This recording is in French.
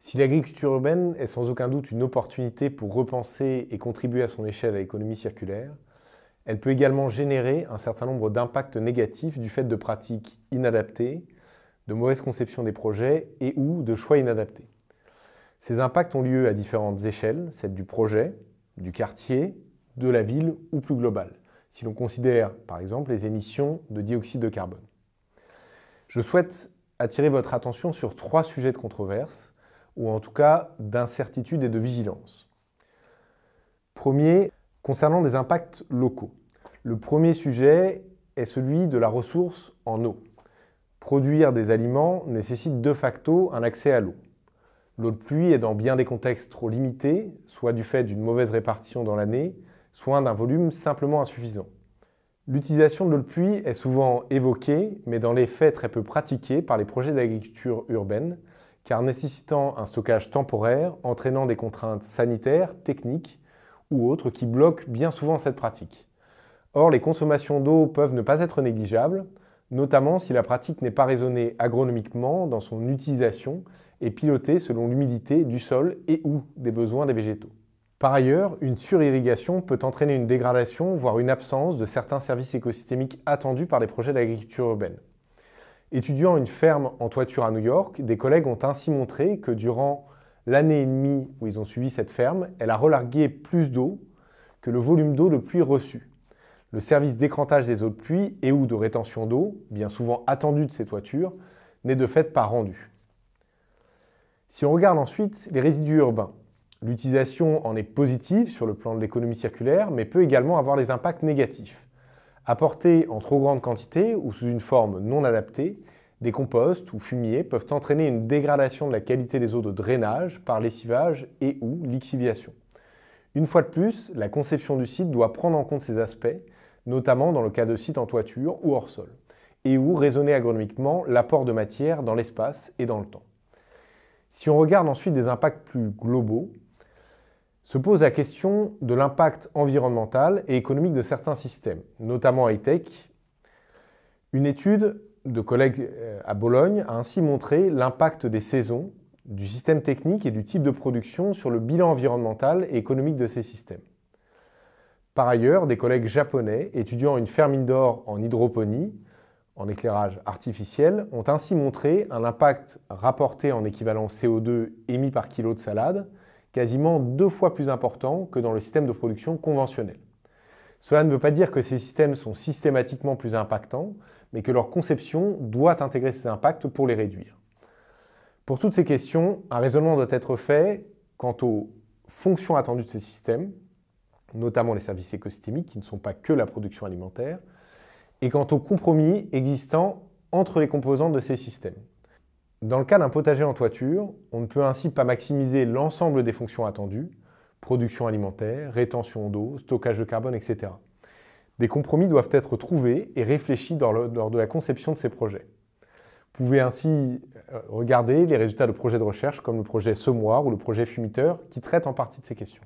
Si l'agriculture urbaine est sans aucun doute une opportunité pour repenser et contribuer à son échelle à l'économie circulaire, elle peut également générer un certain nombre d'impacts négatifs du fait de pratiques inadaptées, de mauvaise conception des projets et ou de choix inadaptés. Ces impacts ont lieu à différentes échelles, celle du projet, du quartier, de la ville ou plus globale, si l'on considère par exemple les émissions de dioxyde de carbone. Je souhaite attirer votre attention sur trois sujets de controverse, ou en tout cas d'incertitude et de vigilance. Premier, concernant des impacts locaux. Le premier sujet est celui de la ressource en eau. Produire des aliments nécessite de facto un accès à l'eau. L'eau de pluie est dans bien des contextes trop limitée, soit du fait d'une mauvaise répartition dans l'année, soit d'un volume simplement insuffisant. L'utilisation de l'eau de pluie est souvent évoquée, mais dans les faits très peu pratiquée par les projets d'agriculture urbaine, car nécessitant un stockage temporaire, entraînant des contraintes sanitaires, techniques ou autres qui bloquent bien souvent cette pratique. Or, les consommations d'eau peuvent ne pas être négligeables, notamment si la pratique n'est pas raisonnée agronomiquement dans son utilisation et pilotée selon l'humidité du sol et ou des besoins des végétaux. Par ailleurs, une surirrigation peut entraîner une dégradation, voire une absence de certains services écosystémiques attendus par les projets d'agriculture urbaine. Étudiant une ferme en toiture à New York, des collègues ont ainsi montré que durant l'année et demie où ils ont suivi cette ferme, elle a relargué plus d'eau que le volume d'eau de pluie reçu le service d'écrantage des eaux de pluie et ou de rétention d'eau, bien souvent attendu de ces toitures, n'est de fait pas rendu. Si on regarde ensuite les résidus urbains, l'utilisation en est positive sur le plan de l'économie circulaire, mais peut également avoir des impacts négatifs. Apportés en trop grande quantité ou sous une forme non adaptée, des composts ou fumiers peuvent entraîner une dégradation de la qualité des eaux de drainage par lessivage et ou lixiviation. Une fois de plus, la conception du site doit prendre en compte ces aspects notamment dans le cas de sites en toiture ou hors sol, et où raisonner agronomiquement l'apport de matière dans l'espace et dans le temps. Si on regarde ensuite des impacts plus globaux, se pose la question de l'impact environnemental et économique de certains systèmes, notamment high-tech. Une étude de collègues euh, à Bologne a ainsi montré l'impact des saisons, du système technique et du type de production sur le bilan environnemental et économique de ces systèmes. Par ailleurs, des collègues japonais étudiant une fermine d'or en hydroponie, en éclairage artificiel, ont ainsi montré un impact rapporté en équivalent CO2 émis par kilo de salade quasiment deux fois plus important que dans le système de production conventionnel. Cela ne veut pas dire que ces systèmes sont systématiquement plus impactants, mais que leur conception doit intégrer ces impacts pour les réduire. Pour toutes ces questions, un raisonnement doit être fait quant aux fonctions attendues de ces systèmes, notamment les services écosystémiques qui ne sont pas que la production alimentaire, et quant aux compromis existants entre les composantes de ces systèmes. Dans le cas d'un potager en toiture, on ne peut ainsi pas maximiser l'ensemble des fonctions attendues, production alimentaire, rétention d'eau, stockage de carbone, etc. Des compromis doivent être trouvés et réfléchis lors de la conception de ces projets. Vous pouvez ainsi euh, regarder les résultats de projets de recherche comme le projet Semoir ou le projet Fumiteur qui traitent en partie de ces questions.